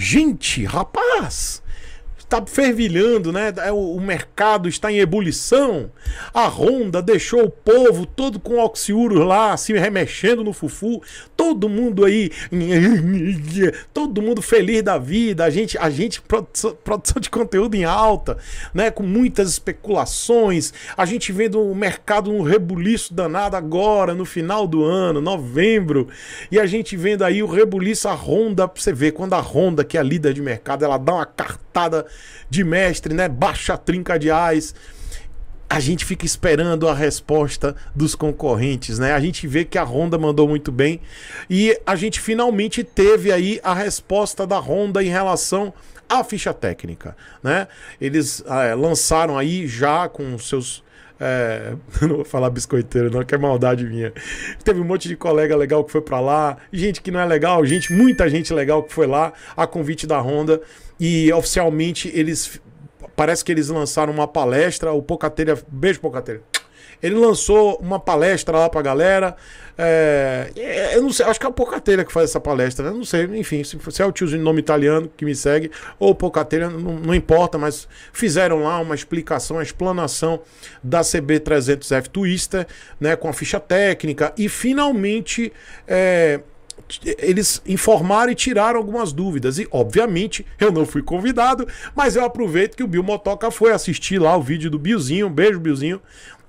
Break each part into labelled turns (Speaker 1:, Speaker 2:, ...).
Speaker 1: Gente, rapaz! está fervilhando, né? É, o, mercado está em ebulição. A Honda deixou o povo todo com oxiúro lá, se assim, remexendo no fufu. Todo mundo aí, todo mundo feliz da vida. A gente, a gente produção, produção de conteúdo em alta, né? Com muitas especulações. A gente vendo o mercado num rebuliço danado agora, no final do ano, novembro. E a gente vendo aí o rebuliço a Honda, pra você ver quando a Honda, que é a líder de mercado, ela dá uma cartada de mestre, né? Baixa ais. A gente fica esperando a resposta dos concorrentes, né? A gente vê que a Honda mandou muito bem e a gente finalmente teve aí a resposta da Honda em relação à ficha técnica, né? Eles é, lançaram aí já com seus é, não vou falar biscoiteiro, não, que é maldade minha. Teve um monte de colega legal que foi para lá, gente que não é legal, gente, muita gente legal que foi lá, a convite da Honda. E oficialmente eles. Parece que eles lançaram uma palestra. O Pocatelha. Beijo, Pocatelha. Ele lançou uma palestra lá pra galera. É, é, eu não sei, acho que é o Pocatelha que faz essa palestra, né? Eu não sei, enfim, se, se é o tiozinho de nome italiano que me segue, ou Pocatelha, não, não importa, mas fizeram lá uma explicação, uma explanação da CB300F Twister, né? Com a ficha técnica. E finalmente. É, eles informaram e tiraram algumas dúvidas. E, obviamente, eu não fui convidado, mas eu aproveito que o Bill Motoca foi assistir lá o vídeo do Biozinho. Um beijo, Biozinho.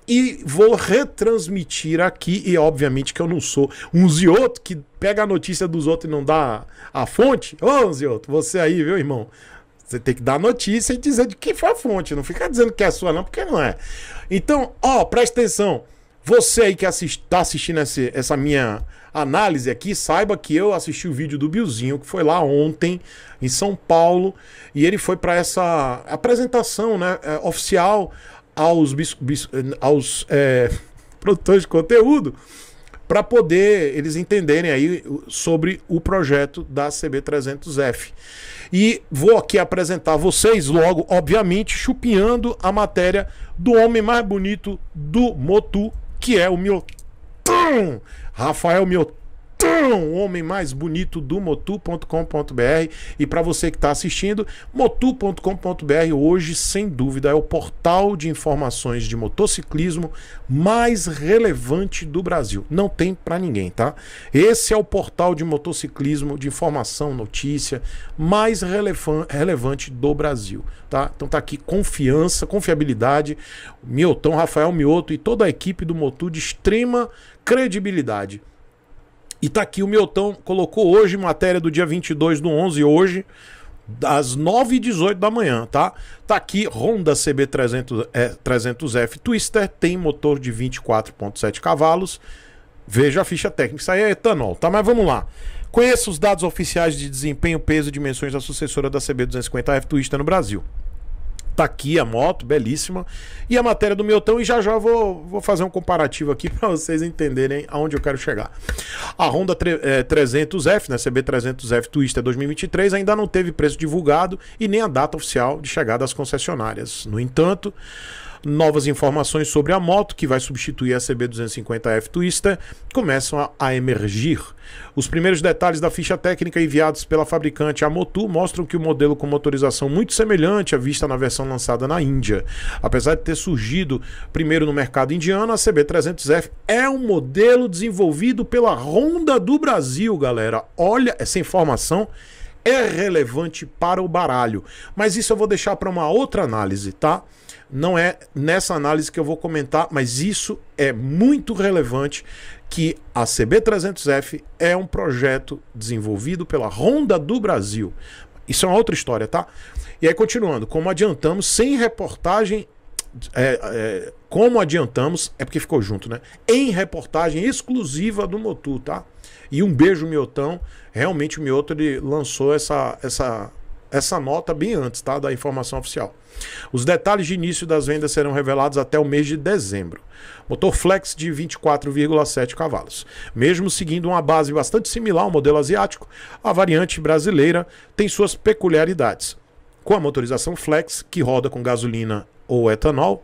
Speaker 1: E vou retransmitir aqui, e obviamente que eu não sou um zioto que pega a notícia dos outros e não dá a fonte. Ô, oh, zioto, você aí, viu, irmão? Você tem que dar notícia e dizer de quem foi a fonte. Não fica dizendo que é sua, não, porque não é. Então, ó, presta atenção. Você aí que está assistindo essa, essa minha análise aqui, saiba que eu assisti o vídeo do Bilzinho, que foi lá ontem, em São Paulo, e ele foi para essa apresentação né, é, oficial aos, bis, bis, aos é, produtores de conteúdo, para poder eles entenderem aí sobre o projeto da CB300F. E vou aqui apresentar vocês logo, obviamente, chupinhando a matéria do homem mais bonito do Motu que é o meu Rafael Mioton o homem mais bonito do motu.com.br. E para você que está assistindo, motu.com.br hoje, sem dúvida, é o portal de informações de motociclismo mais relevante do Brasil. Não tem para ninguém, tá? Esse é o portal de motociclismo de informação, notícia mais relevan relevante do Brasil, tá? Então tá aqui confiança, confiabilidade, Miotão Rafael Mioto e toda a equipe do Motu de extrema credibilidade e tá aqui o Milton colocou hoje, matéria do dia 22 do 11, hoje, às 9h18 da manhã, tá? Tá aqui Honda CB300F é, 300 Twister, tem motor de 24,7 cavalos. Veja a ficha técnica, isso aí é etanol, tá? Mas vamos lá. Conheça os dados oficiais de desempenho, peso e dimensões da sucessora da CB250F Twister no Brasil. Tá aqui a moto, belíssima. E a matéria do tão e já já vou, vou fazer um comparativo aqui para vocês entenderem aonde eu quero chegar. A Honda 300F, eh, né, CB300F Twister 2023, ainda não teve preço divulgado e nem a data oficial de chegada às concessionárias. No entanto, Novas informações sobre a moto, que vai substituir a CB250F Twister, começam a, a emergir. Os primeiros detalhes da ficha técnica enviados pela fabricante Amotu mostram que o modelo com motorização muito semelhante à vista na versão lançada na Índia. Apesar de ter surgido primeiro no mercado indiano, a CB300F é um modelo desenvolvido pela Honda do Brasil, galera. Olha essa informação é relevante para o baralho, mas isso eu vou deixar para uma outra análise, tá? não é nessa análise que eu vou comentar, mas isso é muito relevante que a CB300F é um projeto desenvolvido pela Honda do Brasil. Isso é uma outra história, tá? E aí, continuando, como adiantamos, sem reportagem. É, é, como adiantamos, é porque ficou junto, né? Em reportagem exclusiva do Motu, tá? E um beijo, Miotão. Realmente o Mioto ele lançou essa, essa essa nota bem antes tá, da informação oficial. Os detalhes de início das vendas serão revelados até o mês de dezembro. Motor flex de 24,7 cavalos. Mesmo seguindo uma base bastante similar ao modelo asiático, a variante brasileira tem suas peculiaridades. Com a motorização flex, que roda com gasolina ou etanol,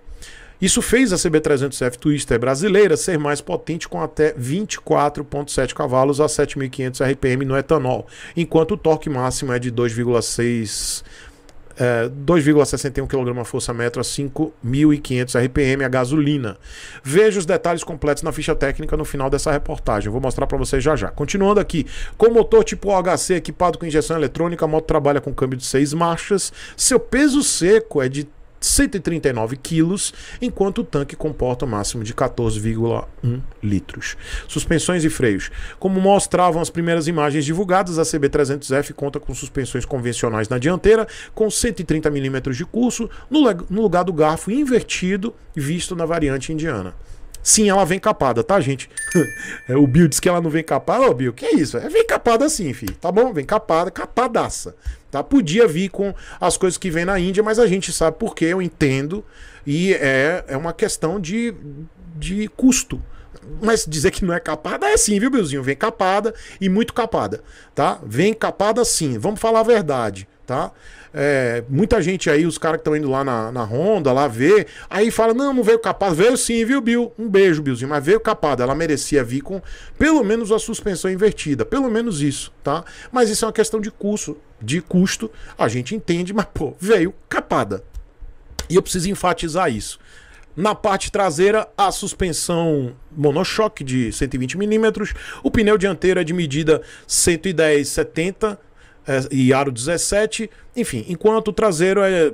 Speaker 1: isso fez a CB300F Twister brasileira ser mais potente com até 24,7 cavalos a 7.500 RPM no etanol, enquanto o torque máximo é de 2,6 é, 2,61 kgfm a 5.500 RPM a gasolina. Veja os detalhes completos na ficha técnica no final dessa reportagem. vou mostrar para vocês já já. Continuando aqui, com motor tipo OHC equipado com injeção eletrônica, a moto trabalha com câmbio de 6 marchas. Seu peso seco é de 139 quilos, enquanto o tanque comporta o máximo de 14,1 litros. Suspensões e freios. Como mostravam as primeiras imagens divulgadas, a CB300F conta com suspensões convencionais na dianteira, com 130 mm de curso, no lugar do garfo invertido visto na variante indiana. Sim, ela vem capada, tá, gente? É, o Bill disse que ela não vem capada. Ô, Bill, que é isso? É, vem capada sim, filho. Tá bom? Vem capada, capadaça. Tá? Podia vir com as coisas que vem na Índia, mas a gente sabe porque eu entendo. E é, é uma questão de, de custo. Mas dizer que não é capada é sim, viu, Billzinho? Vem capada e muito capada, tá? Vem capada sim. Vamos falar a verdade tá? É, muita gente aí, os caras que estão indo lá na, na Honda, lá ver, aí fala: não, não veio capada Veio sim, viu, Bill? Um beijo, Billzinho, mas veio capada Ela merecia vir com pelo menos a suspensão invertida, pelo menos isso, tá? Mas isso é uma questão de custo, de custo, a gente entende, mas pô, veio capada. E eu preciso enfatizar isso. Na parte traseira, a suspensão monochoque de 120 mm, o pneu dianteiro é de medida 110 70 é, e aro 17, enfim, enquanto o traseiro é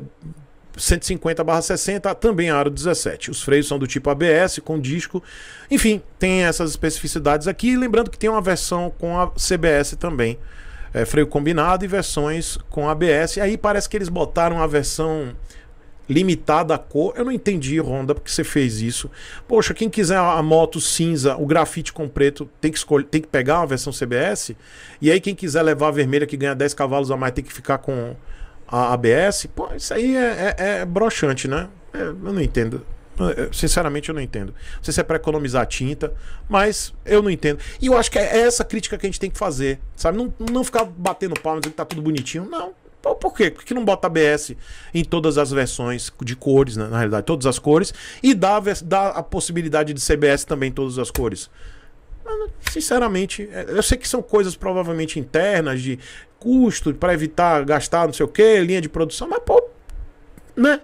Speaker 1: 150/60, também aro 17. Os freios são do tipo ABS com disco. Enfim, tem essas especificidades aqui, lembrando que tem uma versão com a CBS também. É, freio combinado e versões com ABS. Aí parece que eles botaram a versão limitada a cor. Eu não entendi, Honda, porque você fez isso. Poxa, quem quiser a moto cinza, o grafite com preto, tem que escolher, tem que pegar uma versão CBS. E aí quem quiser levar a vermelha que ganha 10 cavalos a mais, tem que ficar com a ABS. Pô, isso aí é, é, é broxante, né? É, eu não entendo. Sinceramente, eu não entendo. Não sei se é para economizar tinta, mas eu não entendo. E eu acho que é essa crítica que a gente tem que fazer, sabe? Não, não ficar batendo palmas e que tá tudo bonitinho. Não, por quê? Por que não bota ABS em todas as versões de cores, né? na realidade, todas as cores, e dá a, dá a possibilidade de CBS também em todas as cores? Ah, sinceramente, é, eu sei que são coisas provavelmente internas, de custo, para evitar gastar não sei o que, linha de produção, mas pô, né?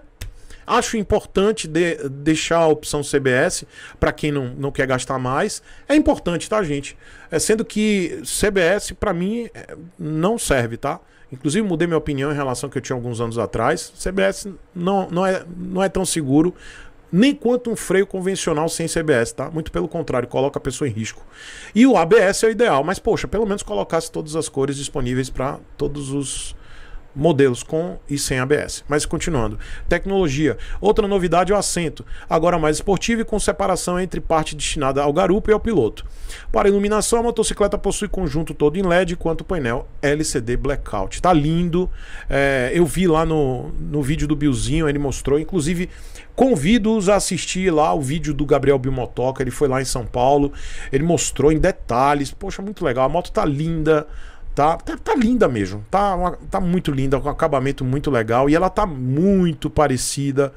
Speaker 1: Acho importante de, deixar a opção CBS para quem não, não quer gastar mais. É importante, tá, gente? É, sendo que CBS, para mim, é, não serve, tá? Inclusive, mudei minha opinião em relação ao que eu tinha alguns anos atrás. CBS não, não, é, não é tão seguro nem quanto um freio convencional sem CBS, tá? Muito pelo contrário, coloca a pessoa em risco. E o ABS é o ideal, mas poxa, pelo menos colocasse todas as cores disponíveis para todos os modelos com e sem ABS. Mas continuando. Tecnologia. Outra novidade é o assento, agora mais esportivo e com separação entre parte destinada ao garupa e ao piloto. Para iluminação, a motocicleta possui conjunto todo em LED, quanto o painel LCD blackout. Tá lindo. É, eu vi lá no, no vídeo do Bilzinho, ele mostrou. Inclusive, convido-os a assistir lá o vídeo do Gabriel Bilmotoca. Ele foi lá em São Paulo, ele mostrou em detalhes. Poxa, muito legal. A moto tá linda. Tá, tá, tá, linda mesmo. Tá, uma, tá muito linda, com um acabamento muito legal. E ela tá muito parecida.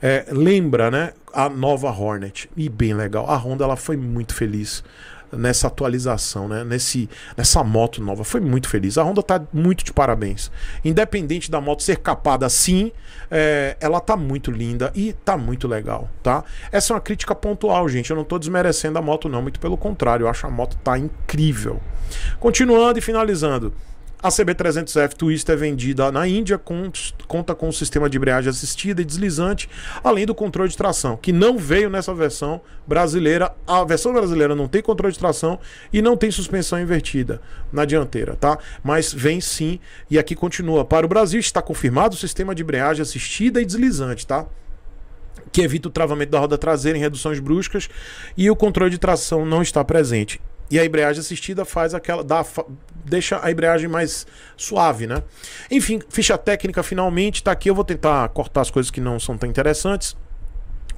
Speaker 1: É, lembra, né? A nova Hornet. E bem legal. A Honda ela foi muito feliz nessa atualização, né? Nesse, nessa moto nova. Foi muito feliz. A Honda tá muito de parabéns. Independente da moto ser capada assim, é, ela tá muito linda e tá muito legal, tá? Essa é uma crítica pontual, gente. Eu não tô desmerecendo a moto, não. Muito pelo contrário, eu acho a moto tá incrível. Continuando e finalizando. A CB300F Twist é vendida na Índia, conta com o um sistema de embreagem assistida e deslizante, além do controle de tração, que não veio nessa versão brasileira. A versão brasileira não tem controle de tração e não tem suspensão invertida na dianteira, tá? Mas vem sim, e aqui continua. Para o Brasil está confirmado o sistema de embreagem assistida e deslizante, tá? que evita o travamento da roda traseira em reduções bruscas e o controle de tração não está presente. E a embreagem assistida faz aquela. Dá, deixa a embreagem mais suave, né? Enfim, ficha técnica finalmente tá aqui. Eu vou tentar cortar as coisas que não são tão interessantes.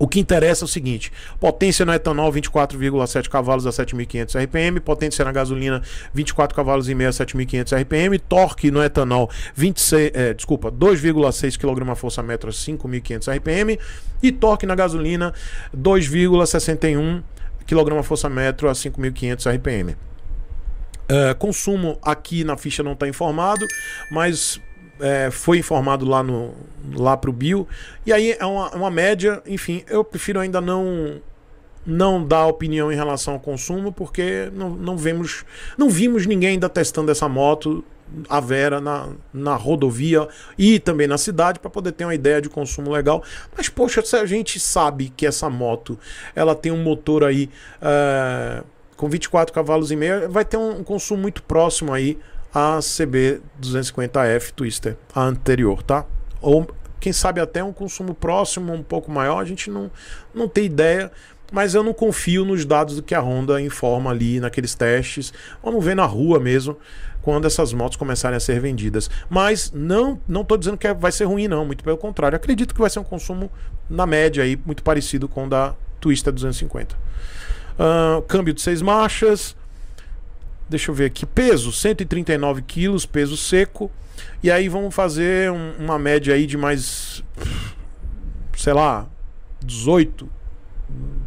Speaker 1: O que interessa é o seguinte: potência no etanol 24,7 cavalos a 7.500 RPM, potência na gasolina 24 cavalos e meio a 7.500 RPM, torque no etanol 26, é, desculpa, 2,6 kgfm metro a 5.500 RPM e torque na gasolina 2,61 quilograma força metro a 5.500 RPM. Uh, consumo aqui na ficha não está informado, mas é, foi informado lá no lá para o bio. E aí é uma, uma média, enfim, eu prefiro ainda não não dar opinião em relação ao consumo, porque não, não vemos, não vimos ninguém ainda testando essa moto a Vera na, na rodovia e também na cidade para poder ter uma ideia de consumo legal. Mas, poxa, se a gente sabe que essa moto ela tem um motor aí é, com 24 cavalos e meio, vai ter um, consumo muito próximo aí a CB250F Twister, a anterior, tá? Ou quem sabe até um consumo próximo, um pouco maior, a gente não, não tem ideia. Mas eu não confio nos dados do que a Honda informa ali naqueles testes. Vamos ver na rua mesmo quando essas motos começarem a ser vendidas. Mas não não estou dizendo que é, vai ser ruim, não. Muito pelo contrário. Acredito que vai ser um consumo na média aí, muito parecido com o da Twister 250. Uh, câmbio de seis marchas. Deixa eu ver aqui. Peso: 139 quilos, peso seco. E aí vamos fazer um, uma média aí de mais, sei lá, 18,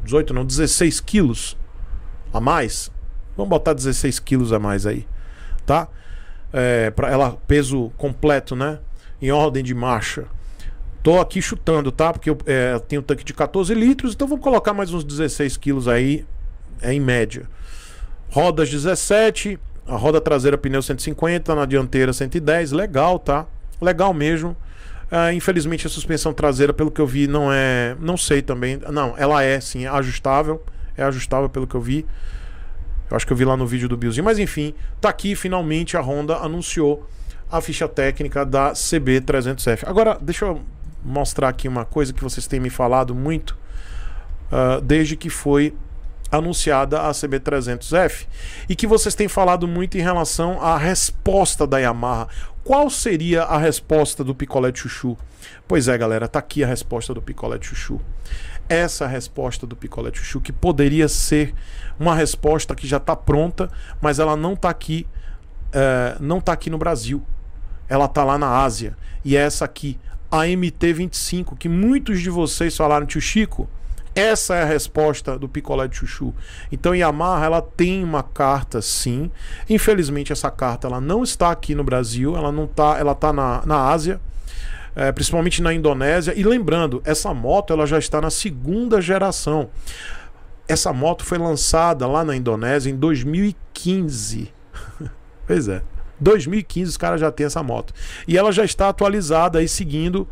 Speaker 1: 18 não, 16 quilos a mais. Vamos botar 16 quilos a mais aí, tá? É, para ela peso completo, né? Em ordem de marcha. Tô aqui chutando, tá? Porque eu é, tenho um tanque de 14 litros, então vamos colocar mais uns 16 quilos aí, é, em média. Rodas 17, a roda traseira, pneu 150, na dianteira 110. Legal, tá? Legal mesmo. Uh, infelizmente a suspensão traseira, pelo que eu vi, não é. Não sei também. Não, ela é sim, é ajustável. É ajustável pelo que eu vi. Eu acho que eu vi lá no vídeo do Biozinho. Mas enfim, tá aqui finalmente a Honda anunciou a ficha técnica da CB300F. Agora, deixa eu mostrar aqui uma coisa que vocês têm me falado muito uh, desde que foi anunciada a CB300F e que vocês têm falado muito em relação à resposta da Yamaha. Qual seria a resposta do picolé de chuchu? Pois é, galera, tá aqui a resposta do picolé de chuchu. Essa resposta do picolé de chuchu que poderia ser uma resposta que já está pronta, mas ela não está aqui, é, não tá aqui no Brasil. Ela está lá na Ásia e é essa aqui, a MT25, que muitos de vocês falaram, tio Chico, essa é a resposta do picolé de chuchu. Então Yamaha ela tem uma carta sim. Infelizmente essa carta ela não está aqui no Brasil, ela não tá, ela tá na, na Ásia. É, principalmente na Indonésia. E lembrando, essa moto ela já está na segunda geração. Essa moto foi lançada lá na Indonésia em 2015. pois é. 2015 os caras já têm essa moto. E ela já está atualizada e seguindo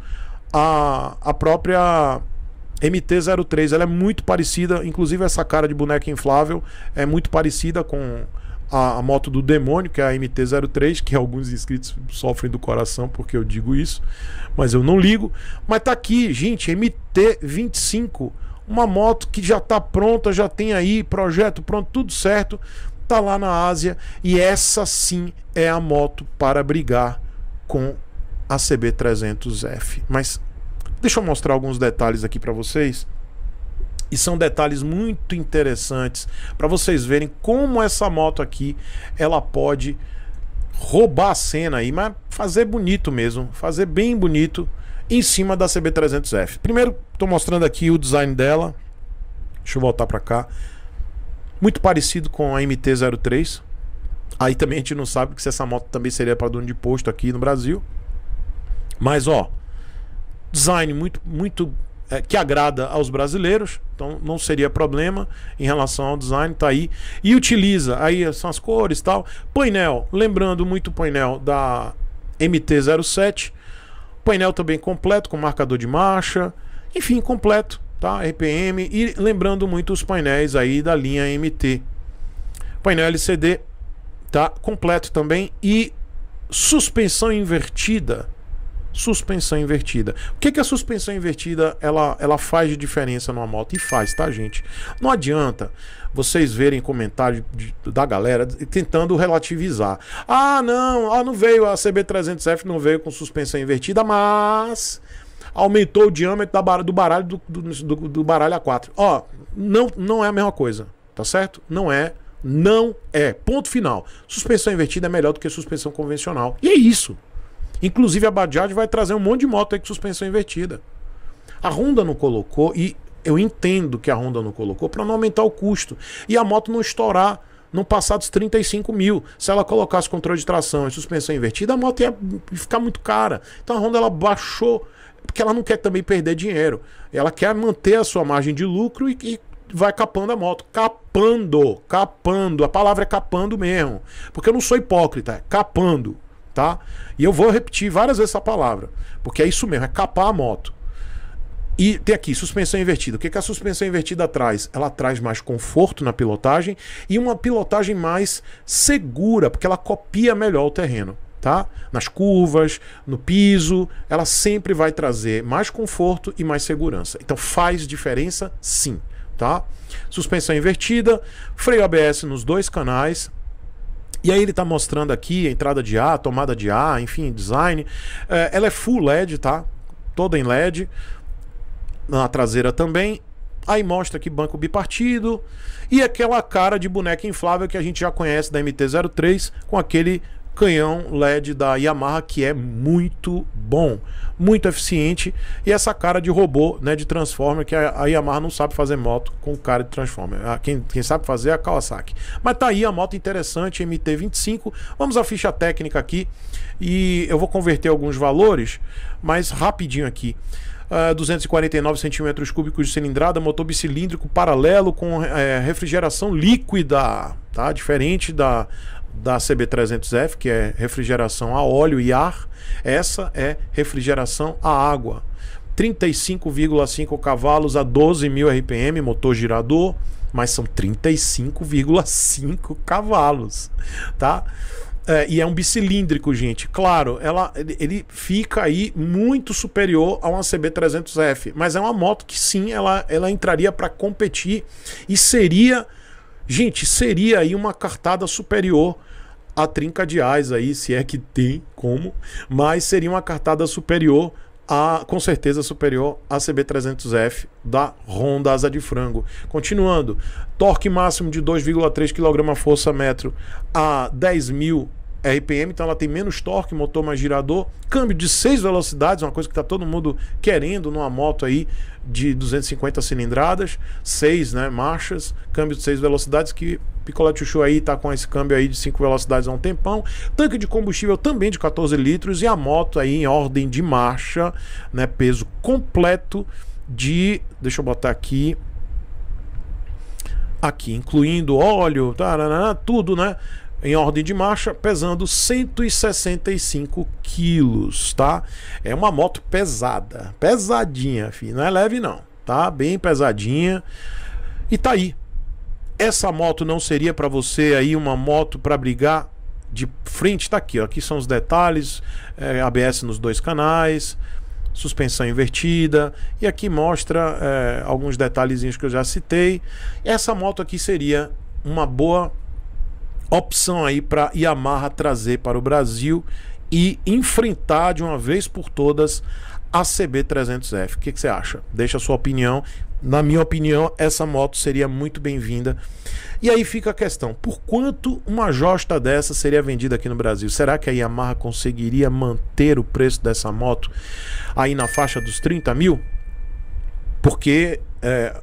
Speaker 1: a, a própria MT-03, ela é muito parecida, inclusive essa cara de boneca inflável é muito parecida com a, a, moto do demônio, que é a MT-03, que alguns inscritos sofrem do coração porque eu digo isso, mas eu não ligo. Mas tá aqui, gente, MT-25, uma moto que já tá pronta, já tem aí projeto pronto, tudo certo, tá lá na Ásia e essa sim é a moto para brigar com a CB300F. Mas Deixa eu mostrar alguns detalhes aqui para vocês. E são detalhes muito interessantes para vocês verem como essa moto aqui ela pode roubar a cena aí, mas fazer bonito mesmo, fazer bem bonito em cima da CB300F. Primeiro, estou mostrando aqui o design dela. Deixa eu voltar para cá. Muito parecido com a MT-03. Aí também a gente não sabe se essa moto também seria para dono de posto aqui no Brasil. Mas ó, design muito, muito é, que agrada aos brasileiros, então não seria problema em relação ao design, tá aí. E utiliza, aí são as cores tal. Painel, lembrando muito o painel da MT-07. Painel também completo, com marcador de marcha. Enfim, completo, tá? RPM. E lembrando muito os painéis aí da linha MT. Painel LCD, tá? Completo também. E suspensão invertida suspensão invertida. O que, que a suspensão invertida ela, ela faz de diferença numa moto? E faz, tá, gente? Não adianta vocês verem comentário de, da galera tentando relativizar. Ah, não, ah, não veio, a CB300F não veio com suspensão invertida, mas aumentou o diâmetro da do baralho do, do, do baralho A4. Ó, não, não é a mesma coisa, tá certo? Não é. Não é. Ponto final. Suspensão invertida é melhor do que suspensão convencional. E é isso. Inclusive a Bajaj vai trazer um monte de moto aí com suspensão invertida. A Honda não colocou e eu entendo que a Honda não colocou para não aumentar o custo e a moto não estourar, não passar dos 35 mil. Se ela colocasse controle de tração e suspensão invertida, a moto ia ficar muito cara. Então a Honda ela baixou porque ela não quer também perder dinheiro. Ela quer manter a sua margem de lucro e, e vai capando a moto. Capando, capando. A palavra é capando mesmo. Porque eu não sou hipócrita, é capando tá? E eu vou repetir várias vezes essa palavra, porque é isso mesmo, é capar a moto. E tem aqui, suspensão invertida. O que, que a suspensão invertida traz? Ela traz mais conforto na pilotagem e uma pilotagem mais segura, porque ela copia melhor o terreno. Tá? Nas curvas, no piso, ela sempre vai trazer mais conforto e mais segurança. Então faz diferença sim. Tá? Suspensão invertida, freio ABS nos dois canais, e aí ele está mostrando aqui a entrada de ar, tomada de ar, enfim, design. É, ela é full LED, tá? Toda em LED. Na traseira também. Aí mostra que banco bipartido. E aquela cara de boneca inflável que a gente já conhece da MT-03 com aquele canhão LED da Yamaha que é muito bom, muito eficiente e essa cara de robô, né, de Transformer que a, a Yamaha não sabe fazer moto com cara de Transformer. A, ah, quem, quem sabe fazer é a Kawasaki. Mas tá aí a moto interessante MT25. Vamos à ficha técnica aqui e eu vou converter alguns valores, mas rapidinho aqui. Uh, ah, 249 centímetros cúbicos de cilindrada, motor bicilíndrico paralelo com é, refrigeração líquida, tá? Diferente da da CB300F, que é refrigeração a óleo e ar, essa é refrigeração a água. 35,5 cavalos a 12.000 RPM, motor girador, mas são 35,5 cavalos, tá? É, e é um bicilíndrico, gente. Claro, ela, ele fica aí muito superior a uma CB300F, mas é uma moto que sim, ela, ela entraria para competir e seria Gente, seria aí uma cartada superior a trinca de ais aí, se é que tem como, mas seria uma cartada superior a, com certeza superior à CB300F da Honda Asa de Frango. Continuando, torque máximo de 2,3 kgfm a metro a 10.000 RPM, então ela tem menos torque, motor mais girador, câmbio de seis velocidades, uma coisa que está todo mundo querendo numa moto aí de 250 cilindradas, seis né, marchas, câmbio de seis velocidades que Picolé Chuchu aí tá com esse câmbio aí de cinco velocidades há um tempão, tanque de combustível também de 14 litros e a moto aí em ordem de marcha, né, peso completo de, deixa eu botar aqui, aqui, incluindo óleo, tudo, né? em ordem de marcha, pesando 165 quilos, tá? É uma moto pesada, pesadinha, filho. não é leve não, tá? Bem pesadinha. E tá aí. Essa moto não seria para você aí uma moto para brigar de frente? Tá aqui, ó. Aqui são os detalhes, é, ABS nos dois canais, suspensão invertida e aqui mostra é, alguns detalhezinhos que eu já citei. Essa moto aqui seria uma boa opção aí para Yamaha trazer para o Brasil e enfrentar de uma vez por todas a CB300F. O que, que, você acha? Deixa a sua opinião. Na minha opinião, essa moto seria muito bem-vinda. E aí fica a questão: por quanto uma Josta dessa seria vendida aqui no Brasil? Será que a Yamaha conseguiria manter o preço dessa moto aí na faixa dos 30 mil? Porque é,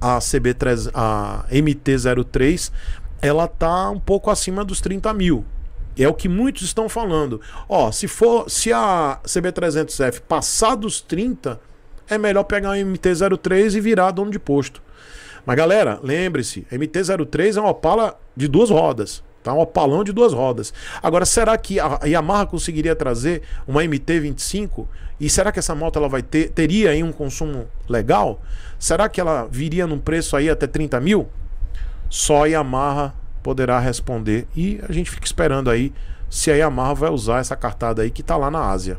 Speaker 1: a CB3, a MT-03 ela tá um pouco acima dos 30 mil. É o que muitos estão falando. Ó, se for, se a CB300F passar dos 30, é melhor pegar uma MT-03 e virar dono de posto. Mas galera, lembre-se, MT-03 é uma pala de duas rodas. Tá um palão de duas rodas. Agora, será que a Yamaha conseguiria trazer uma MT-25? E será que essa moto ela vai ter, teria aí um consumo legal? Será que ela viria num preço aí até 30 mil? só a Yamaha poderá responder. E a gente fica esperando aí se a Yamaha vai usar essa cartada aí que está lá na Ásia.